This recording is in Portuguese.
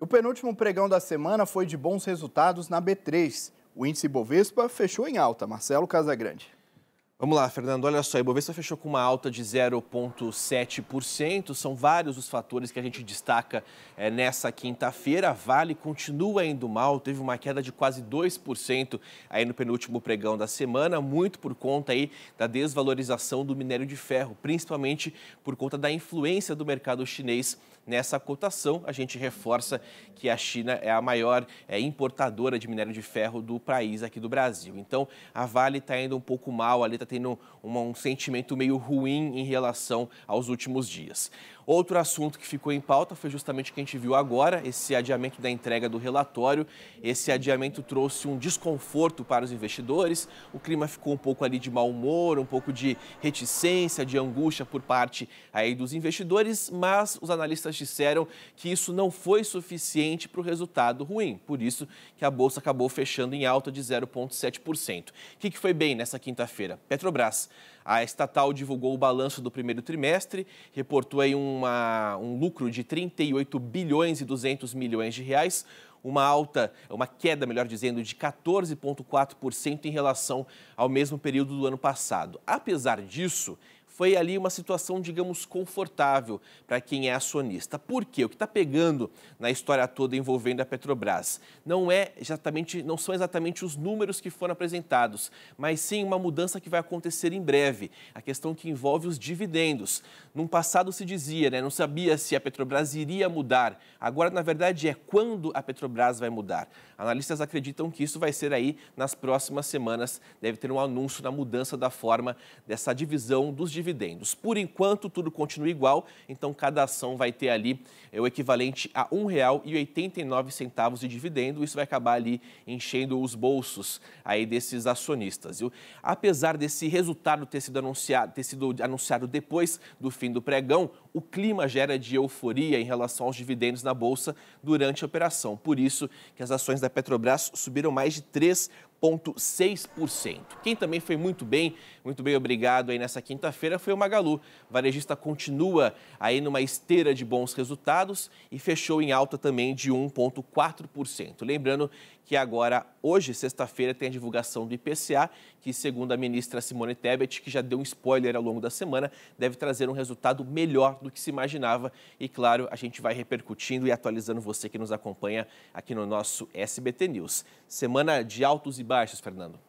O penúltimo pregão da semana foi de bons resultados na B3. O índice Bovespa fechou em alta. Marcelo Casagrande. Vamos lá, Fernando. Olha só, a Ibovespa fechou com uma alta de 0,7%. São vários os fatores que a gente destaca é, nessa quinta-feira. A Vale continua indo mal, teve uma queda de quase 2% aí no penúltimo pregão da semana, muito por conta aí da desvalorização do minério de ferro, principalmente por conta da influência do mercado chinês nessa cotação. A gente reforça que a China é a maior é, importadora de minério de ferro do país aqui do Brasil. Então, a Vale está indo um pouco mal ali, está tendo um, um sentimento meio ruim em relação aos últimos dias. Outro assunto que ficou em pauta foi justamente o que a gente viu agora, esse adiamento da entrega do relatório. Esse adiamento trouxe um desconforto para os investidores. O clima ficou um pouco ali de mau humor, um pouco de reticência, de angústia por parte aí dos investidores, mas os analistas disseram que isso não foi suficiente para o resultado ruim. Por isso que a bolsa acabou fechando em alta de 0,7%. O que, que foi bem nessa quinta-feira? Petrobras. A estatal divulgou o balanço do primeiro trimestre, reportou aí uma, um lucro de 38 bilhões e 200 milhões de reais, uma alta, uma queda, melhor dizendo, de 14,4% em relação ao mesmo período do ano passado. Apesar disso, foi ali uma situação, digamos, confortável para quem é acionista. Por quê? O que está pegando na história toda envolvendo a Petrobras não é exatamente, não são exatamente os números que foram apresentados, mas sim uma mudança que vai acontecer em breve. A questão que envolve os dividendos. No passado se dizia, né, não sabia se a Petrobras iria mudar. Agora, na verdade, é quando a Petrobras vai mudar. Analistas acreditam que isso vai ser aí nas próximas semanas. Deve ter um anúncio da mudança da forma dessa divisão dos dividendos dividendos. Por enquanto, tudo continua igual, então cada ação vai ter ali é, o equivalente a R$ 1,89 de dividendo. Isso vai acabar ali enchendo os bolsos aí desses acionistas. Viu? Apesar desse resultado ter sido anunciado, ter sido anunciado depois do fim do pregão, o clima gera de euforia em relação aos dividendos na bolsa durante a operação. Por isso que as ações da Petrobras subiram mais de 3 1.6%. Quem também foi muito bem, muito bem obrigado aí nessa quinta-feira foi o Magalu. O varejista continua aí numa esteira de bons resultados e fechou em alta também de 1,4%. Lembrando que agora, hoje, sexta-feira, tem a divulgação do IPCA, que segundo a ministra Simone Tebet, que já deu um spoiler ao longo da semana, deve trazer um resultado melhor do que se imaginava. E claro, a gente vai repercutindo e atualizando você que nos acompanha aqui no nosso SBT News. Semana de altos e baixos, Fernando?